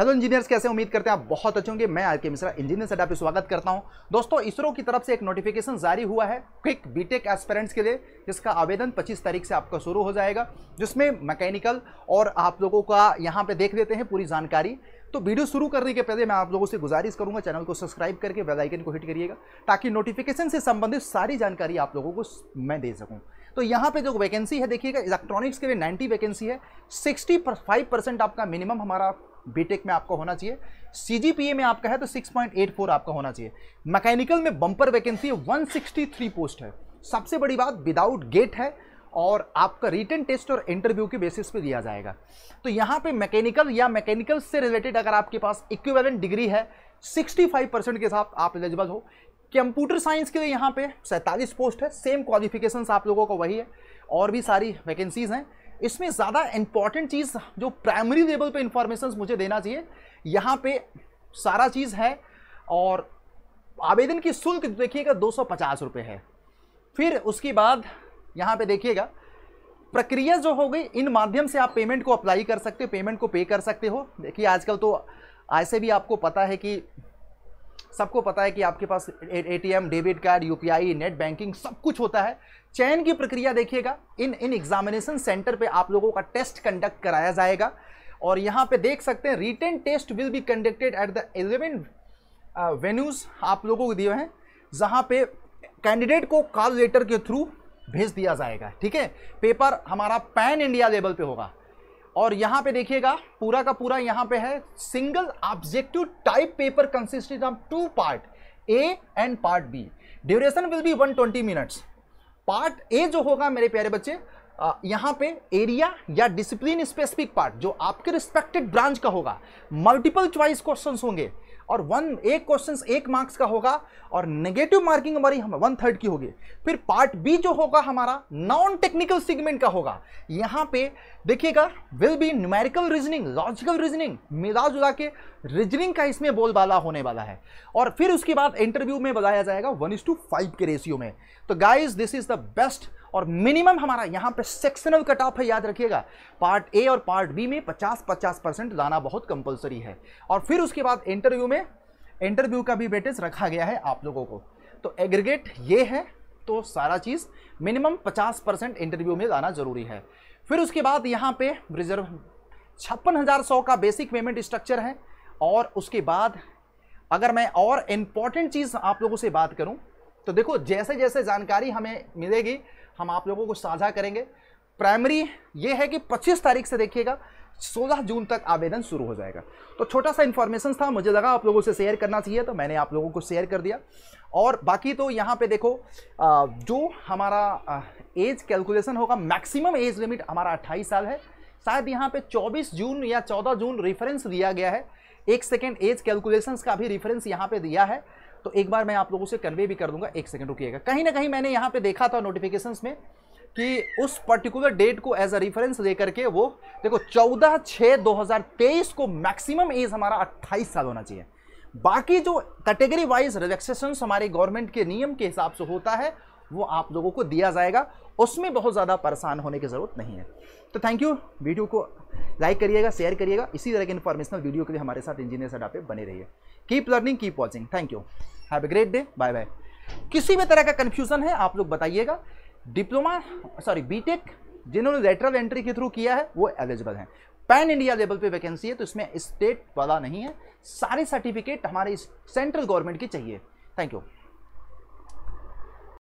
hello engineers कैसे उम्मीद करते हैं आप बहुत अच्छे होंगे मैं आर के मिश्रा इंजीनियर से आपका स्वागत करता हूं दोस्तों इसरो की तरफ से एक नोटिफिकेशन जारी हुआ है क्विक बीटेक एस्पेरेंट्स के लिए जिसका आवेदन 25 तारीख से आपका शुरू हो जाएगा जिसमें मैकेनिकल और आप लोगों का यहाँ पर देख लेते हैं पूरी जानकारी तो वीडियो शुरू करने के पहले मैं आप लोगों से गुजारिश करूंगा चैनल को सब्सक्राइब करके वेलाइकन को हिट करिएगा ताकि नोटिफिकेशन से संबंधित सारी जानकारी आप लोगों को मैं दे सकूँ तो यहाँ पे जो वैकेंसी है देखिएगा इलेक्ट्रॉनिक्स के लिए 90 वैकेंसी है 65 परसेंट आपका मिनिमम हमारा बीटेक e में आपका होना चाहिए सीजीपीए e में आपका है तो 6.84 आपका होना चाहिए मैकेनिकल में बम्पर वैकेंसी 163 पोस्ट है सबसे बड़ी बात विदाउट गेट है और आपका रिटर्न टेस्ट और इंटरव्यू के बेसिस पे दिया जाएगा तो यहाँ पे मैकेनिकल या मैकेनिकल से रिलेटेड अगर आपके पास इक्विवेलेंट डिग्री है 65 परसेंट के साथ आप एलिजिबल हो कंप्यूटर साइंस के लिए यहाँ पे सैंतालीस पोस्ट है सेम क्वालिफिकेशंस आप लोगों को वही है और भी सारी वैकेंसीज़ हैं इसमें ज़्यादा इंपॉर्टेंट चीज़ जो प्राइमरी लेवल पे इंफॉर्मेशन मुझे देना चाहिए यहाँ पे सारा चीज़ है और आवेदन की शुल्क देखिएगा दो सौ है फिर उसके बाद यहाँ पे देखिएगा प्रक्रिया जो हो गई इन माध्यम से आप पेमेंट को अप्लाई कर सकते हो पेमेंट को पे कर सकते हो देखिए आजकल तो ऐसे भी आपको पता है कि सबको पता है कि आपके पास ATM debit card UPI net banking सब कुछ होता है चयन की प्रक्रिया देखिएगा इन इन एग्जामिनेशन सेंटर पे आप लोगों का टेस्ट कंडक्ट कराया जाएगा और यहाँ पे देख सकते हैं written test will be conducted at the eleven venues आप लोगों को दिए हैं जहाँ पे कैंडिडेट को कॉल लेटर के थ्रू भेज दिया जाएगा ठीक है पेपर हमारा पैन इंडिया लेवल पे होगा और यहां पे देखिएगा पूरा का पूरा यहां पे है single objective type paper consisted of two part A and part B duration will be 120 minutes part A जो होगा मेरे प्यारे बच्चे यहाँ पे एरिया या डिसिप्लिन स्पेसिफिक पार्ट जो आपके रिस्पेक्टेड ब्रांच का होगा मल्टीपल चॉइस क्वेश्चंस होंगे और वन एक क्वेश्चन एक मार्क्स का होगा और नेगेटिव मार्किंग हमारी हम वन थर्ड की होगी फिर पार्ट बी जो होगा हमारा नॉन टेक्निकल सेगमेंट का होगा यहाँ पे देखिएगा will be numerical reasoning logical reasoning मिला जुला के रीजनिंग का इसमें बोलबाला होने वाला है और फिर उसके बाद इंटरव्यू में बताया जाएगा वन इज टू फाइव के रेशियो में तो guys this is the best और मिनिमम हमारा यहाँ पे सेक्शनल कट ऑफ है याद रखिएगा पार्ट ए और पार्ट बी में 50-50 परसेंट लाना बहुत कंपलसरी है और फिर उसके बाद इंटरव्यू में इंटरव्यू का भी वेटेज रखा गया है आप लोगों को तो एग्रीगेट ये है तो सारा चीज़ मिनिमम 50 परसेंट इंटरव्यू में लाना जरूरी है फिर उसके बाद यहाँ पे रिजर्व छप्पन हज़ार सौ का बेसिक पेमेंट स्ट्रक्चर है और उसके बाद अगर मैं और इम्पॉर्टेंट चीज़ आप लोगों से बात करूं तो देखो जैसे जैसे जानकारी हमें मिलेगी हम आप लोगों को साझा करेंगे प्राइमरी ये है कि 25 तारीख से देखिएगा 16 जून तक आवेदन शुरू हो जाएगा तो छोटा सा इन्फॉर्मेशन था मुझे लगा आप लोगों से शेयर करना चाहिए तो मैंने आप लोगों को शेयर कर दिया और बाकी तो यहाँ पे देखो जो हमारा एज कैलकुलेशन होगा मैक्सिमम एज लिमिट हमारा 28 साल है शायद यहाँ पे 24 जून या 14 जून रेफरेंस दिया गया है एक सेकेंड एज कैलकुलेशन का भी रेफरेंस यहाँ पर दिया है तो एक बार मैं आप लोगों से कन्वे भी कर दूंगा एक सेकंड रुकिएगा कहीं ना कहीं मैंने यहाँ पे देखा था नोटिफिकेशन में कि उस पर्टिकुलर डेट को एज अ रेफरेंस देकर के वो देखो चौदह छः दो को मैक्सिमम एज हमारा अट्ठाईस साल होना चाहिए बाकी जो कैटेगरी वाइज रिलैक्सेशन हमारे गवर्नमेंट के नियम के हिसाब से होता है वो आप लोगों को दिया जाएगा उसमें बहुत ज़्यादा परेशान होने की ज़रूरत नहीं है तो थैंक यू वीडियो को लाइक करिएगा शेयर करिएगा इसी तरह के इन्फॉर्मेशनल वीडियो के लिए हमारे साथ इंजीनियर अड्डा पे बने रहिए keep learning keep watching thank you have a great day bye bye किसी भी तरह का कन्फ्यूज़न है आप लोग बताइएगा डिप्लोमा सॉरी बी जिन्होंने लेटरल एंट्री के थ्रू किया है वो एलिजिबल हैं पैन इंडिया लेवल पे वैकेंसी है तो इसमें स्टेट वाला नहीं है सारे सर्टिफिकेट हमारे सेंट्रल गवर्नमेंट की चाहिए थैंक यू